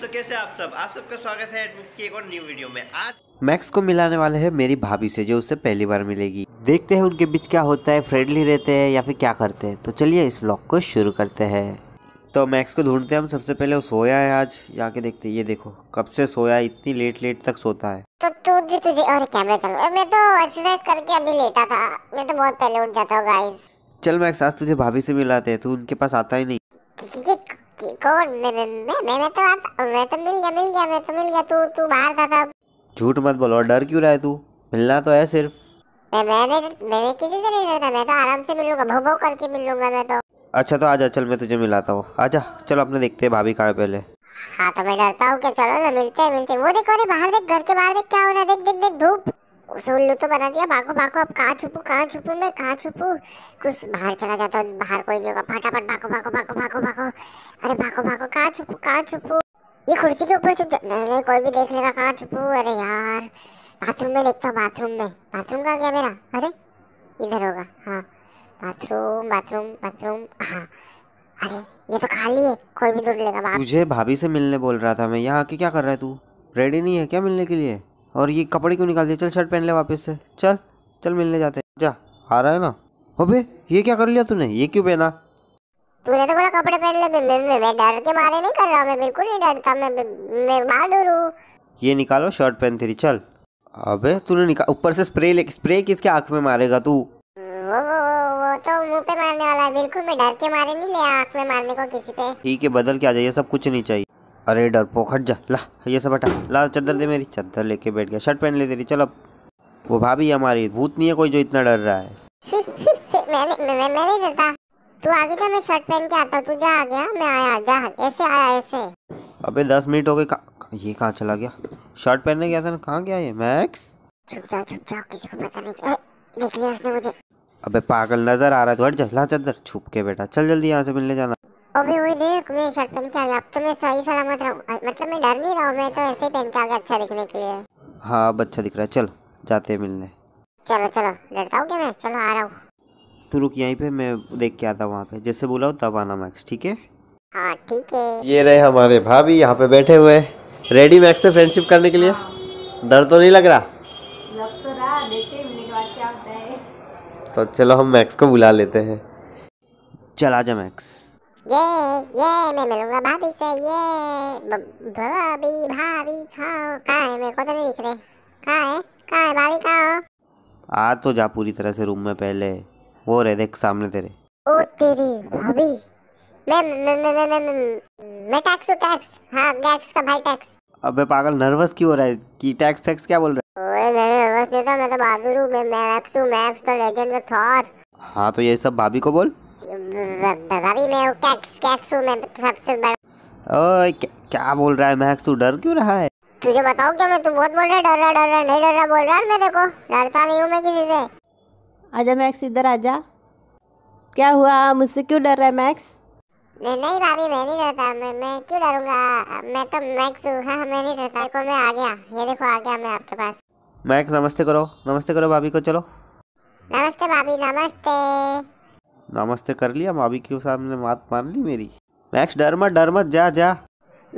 तो कैसे आप सब आप सबका स्वागत है एडमिक्स की एक और न्यू वीडियो में आज मैक्स को मिलाने वाले हैं मेरी भाभी से जो उसे पहली बार मिलेगी देखते हैं उनके बीच क्या होता है फ्रेंडली रहते हैं या फिर क्या करते हैं तो चलिए इस व्लॉग को शुरू करते हैं तो मैक्स को ढूंढते हैं हम सबसे पहले वो सोया है आज जाके देखते हैं ये देखो कब से सोया है इतनी लेट लेट तक सोता है तो तू जी तुझे और कैमरा चलो मैं तो एक्सरसाइज करके अभी लेटा था मैं तो बहुत पहले उठ जाता हूँ गाइस चल मैक्स आज तुझे भाभी से मिलाते हैं तू उनके पास आता ही नहीं मैं तो आता मैं तो मिल गया मिल गया मैं तो मिल गया तू तू बाहर था झूठ मत बोलो डर क्यों रहा है तू मिलना तो है सिर्फ मैं मैंने मैंने किसी से नहीं डरता मैं तो आराम से मिलूंगा करके मिलूंगा मैं तो अच्छा तो आजा चल मैं तुझे मिलाता हूँ आजा चलो अपने देखते हैं भाभी कहाँ पहले हाँ तो मैं डरता हूँ कि चलो ना तो मिलते हैं मिलते हैं वो देखो अरे बाहर देख घर के बाहर देख क्या हो रहा है देख देख देख धूप उसे उल्लू तो बना दिया भागो भागो अब कहाँ छुपू कहाँ छुपू मैं कहाँ छुपू कुछ बाहर चला जाता हूँ बाहर कोई नहीं होगा फटाफट भागो भागो भागो भागो भागो अरे भागो भागो कहाँ छुपू कहाँ छुपू ये कुर्सी के ऊपर छुप नहीं नहीं कोई भी देख लेगा कहाँ छुपू अरे यार बाथरूम में देखता हूँ बाथरूम में बाथरूम कहाँ गया मेरा अरे इधर होगा हाँ बाथरूम बाथरूम बाथरूम हाँ अरे ये तो खाली है कोई भी ढूंढ लेगा तुझे भाभी से मिलने बोल रहा था मैं यहाँ आके क्या कर रहा है तू रेडी नहीं है क्या मिलने के लिए और ये कपड़े क्यों निकाल दिए चल शर्ट पहन ले वापस से चल चल मिलने जाते हैं जा आ रहा है ना अबे ये क्या कर लिया तूने ये क्यों पहना तूने तो बोला कपड़े पहन ले मैं मैं मैं डर के मारे नहीं कर रहा मैं बिल्कुल नहीं डरता मैं मैं मार हूँ ये निकालो शर्ट पहन तेरी चल अबे तूने निकाल ऊपर से स्प्रे ले स्प्रे किसके आंख में मारेगा तू वो वो वो तो मुंह पे मारने वाला है बिल्कुल मैं डर के मारे नहीं ले आंख में मारने को किसी पे ठीक है बदल के आ जाइए सब कुछ नहीं चाहिए अरे डर डरपोक हट जा ला ये सब हटा ला चादर दे मेरी चादर लेके बैठ गया शर्ट पहन ले तेरी चल अब वो भाभी हमारी भूत नहीं है कोई जो इतना डर रहा है तू आ गया मैं शर्ट पहन के आता तू जा आ गया हाँ? मैं आया जा ऐसे आया ऐसे अबे दस मिनट हो गए ये कहाँ चला गया शर्ट पहनने गया था ना कहाँ गया ये मैक्स छुप जा छुप जा किसी को पता नहीं देख लिया उसने मुझे अबे पागल नजर आ रहा है तो हट जा ला चादर छुप के बेटा चल जल्दी यहाँ से मिलने जाना अभी वही देख मैं शर्ट पहन के आया अब तो मैं सही सलामत रहा मतलब मैं डर नहीं रहा हूँ मैं तो ऐसे ही पहन के आ गया अच्छा दिखने के लिए हाँ अब अच्छा दिख रहा है चल जाते हैं मिलने चलो चलो डरता हूँ क्या मैं चलो आ रहा हूँ तू रुक यहीं पे मैं देख के आता हूँ वहाँ पे जैसे बोला हो तब आना मैक्स ठीक है हाँ ठीक है ये रहे हमारे भाभी यहाँ पे बैठे हुए रेडी मैक्स से फ्रेंडशिप करने के लिए डर तो नहीं लग रहा लग तो रहा देखते मिलने के बाद क्या होता है तो चलो हम मैक्स को बुला लेते हैं चल आजा मैक्स ये ये मैं मिलूंगा भाभी से ये भाभी भाभी खाओ है मेरे को तो नहीं दिख रहे है है भाभी आ तो जा पूरी तरह से रूम में पहले वो रहे देख सामने तेरे ओ तेरी भाभी मैं मैं मैं मैं मैं मैं टैक्स हूँ टैक्स हाँ टैक्स का भाई टैक्स अबे पागल नर्वस क्यों हो रहा है कि टैक्स फैक्स क्या बोल रहा है ओए मैं नर्वस नहीं था मैं तो बहादुर हूँ मैं मैक्स हूँ मैक्स तो लेजेंड तो थॉर हाँ तो ये सब भाभी को बोल ओए क्या बोल रहा है महक तू डर क्यों रहा है तुझे बताऊँ क्या मैं तू बहुत बोल रहा डर रहा डर रहा नहीं डर रहा बोल रहा मैं देखो डरता नहीं हूँ मैं किसी से आजा मैक्स इधर आजा क्या हुआ मुझसे क्यों डर रहा है मैक्स नहीं नहीं भाभी मैं नहीं डरता मैं मैं क्यों डरूंगा मैं तो मैक्स हूँ हाँ मैं नहीं डरता देखो मैं आ गया ये देखो आ गया मैं आपके पास मैक्स नमस्ते करो नमस्ते करो भाभी को चलो नमस्ते भाभी नमस्ते नमस्ते कर लिया भाभी के सामने बात मान ली मेरी मैक्स डर मत डर मत जा जा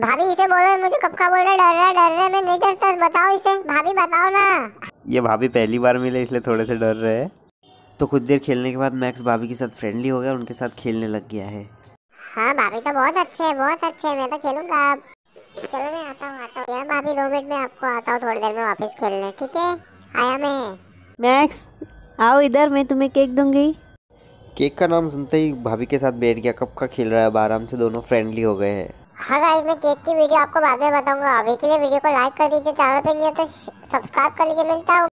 भाभी इसे बोलो मुझे कब का बोल रहा डर रहा डर रहा मैं नहीं डरता बताओ इसे भाभी बताओ ना ये भाभी पहली बार मिले इसलिए थोड़े से डर रहे तो कुछ देर खेलने के बाद मैक्स भाभी के साथ फ्रेंडली हो गया और उनके साथ खेलने लग गया है हाँ भाभी तो बहुत अच्छे हैं बहुत अच्छे हैं मैं तो खेलूंगा अब चलो मैं आता हूँ आता हूँ यार भाभी दो मिनट में आपको आता हूँ थोड़ी देर में वापस खेलने ठीक है आया मैं मैक्स आओ इधर मैं तुम्हें केक दूंगी केक का नाम सुनते ही भाभी के साथ बैठ गया कब का खेल रहा है अब आराम से दोनों फ्रेंडली हो गए हैं हाँ गाइस मैं केक की वीडियो आपको बाद में बताऊंगा अभी के लिए वीडियो को लाइक कर दीजिए चैनल पे नहीं है तो सब्सक्राइब कर लीजिए मिलता हूँ